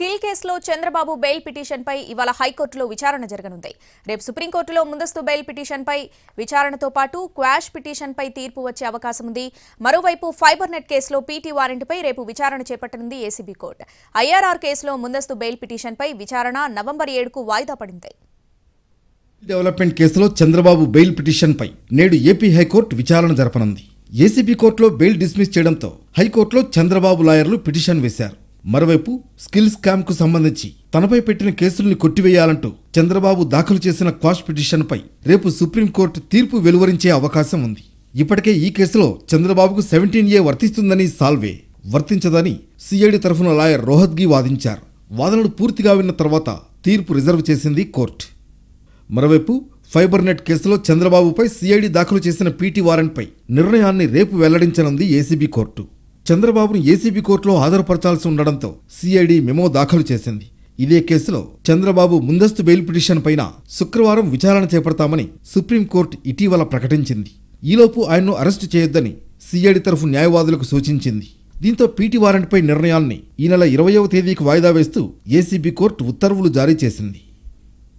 kill కేసులో Chandrababu bail పిటిషన్పై ఇవాళ హైకోర్టులో విచారణ జరగనుంది రేపు సుప్రీంకోర్టులో ముందస్తు బెయిల్ పిటిషన్పై విచారణతో పాటు క్వాష్ పిటిషన్పై తీర్పు వచ్చే అవకాశం ఉంది మరోవైపు ఫైబర్ నెట్ కేసులో పీటీ వారెంట్పై రేపు విచారణ చేపట్టనుంది ఏసీబీ కోర్టు ఐఆర్ఆర్ కేసులో ముందస్తు బెయిల్ పిటిషన్పై విచారణ నవంబర్ ఏడుకు వాయిదా పడింది డెవలప్మెంట్ కేసులో చంద్రబాబు బెయిల్ పిటిషన్పై నేడు ఏపీ హైకోర్టు విచారణ జరపనుంది ఏసీబీ కోర్టులో బెయిల్ డిస్మిస్ చేయడంతో హైకోర్టులో చంద్రబాబు లాయర్లు పిటిషన్ వేశారు మరోవైపు స్కిల్ స్కామ్కు సంబంధించి తనపై పెట్టిన కేసుల్ని కొట్టివేయాలంటూ చంద్రబాబు దాఖలు చేసిన క్వాష్ పిటిషన్పై రేపు సుప్రీంకోర్టు తీర్పు వెలువరించే అవకాశం ఉంది ఇప్పటికే ఈ కేసులో చంద్రబాబుకు సెవెంటీన్ ఏ వర్తిస్తుందని సాల్వే వర్తించదని సిఐడి తరఫున లాయర్ రోహద్గి వాదించారు వాదనలు పూర్తిగా విన్న తర్వాత తీర్పు రిజర్వ్ చేసింది కోర్టు మరోవైపు ఫైబర్ నెట్ కేసులో చంద్రబాబుపై సిఐడి దాఖలు చేసిన పీటీ వారెంట్పై నిర్ణయాన్ని రేపు వెల్లడించనుంది ఏసీబీ కోర్టు చంద్రబాబును ఏసీబీ కోర్టులో హాజరుపరచాల్సి ఉండడంతో సిఐడి మెమో దాఖలు చేసింది ఇదే కేసులో చంద్రబాబు ముందస్తు బెయిల్ పిటిషన్ పైన శుక్రవారం విచారణ చేపడతామని సుప్రీంకోర్టు ఇటీవల ప్రకటించింది ఈలోపు ఆయన్ను అరెస్టు చేయొద్దని సిఐడి తరఫు న్యాయవాదులకు సూచించింది దీంతో పీటీ వారెంట్పై నిర్ణయాన్ని ఈ నెల ఇరవయవ తేదీకి వాయిదా వేస్తూ ఏసీబీ కోర్టు ఉత్తర్వులు జారీ చేసింది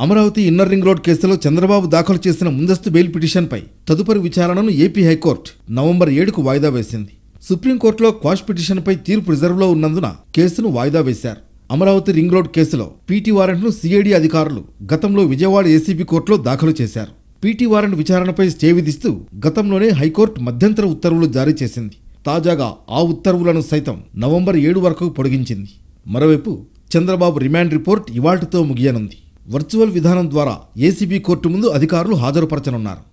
అమరావతి ఇన్నర్ రింగ్ రోడ్ కేసులో చంద్రబాబు దాఖలు చేసిన ముందస్తు బెయిల్ పిటిషన్పై తదుపరి విచారణను ఏపీ హైకోర్టు నవంబర్ ఏడుకు వాయిదా వేసింది సుప్రీంకోర్టులో క్వాష్ పై తీర్పు రిజర్వ్లో ఉన్నందున కేసును వాయిదా వేశారు అమరావతి రింగ్ రోడ్ కేసులో పీటీ వారెంట్ను సిఐడి అధికారులు గతంలో విజయవాడ ఏసీబీ కోర్టులో దాఖలు చేశారు పీటీ వారెంట్ విచారణపై స్టే విధిస్తూ గతంలోనే హైకోర్టు మధ్యంతర ఉత్తర్వులు జారీ చేసింది తాజాగా ఆ ఉత్తర్వులను సైతం నవంబర్ ఏడు వరకు పొడిగించింది మరోవైపు చంద్రబాబు రిమాండ్ రిపోర్ట్ ఇవాల్టితో ముగియనుంది వర్చువల్ విధానం ద్వారా ఏసీబీ కోర్టు ముందు అధికారులు హాజరుపరచనున్నారు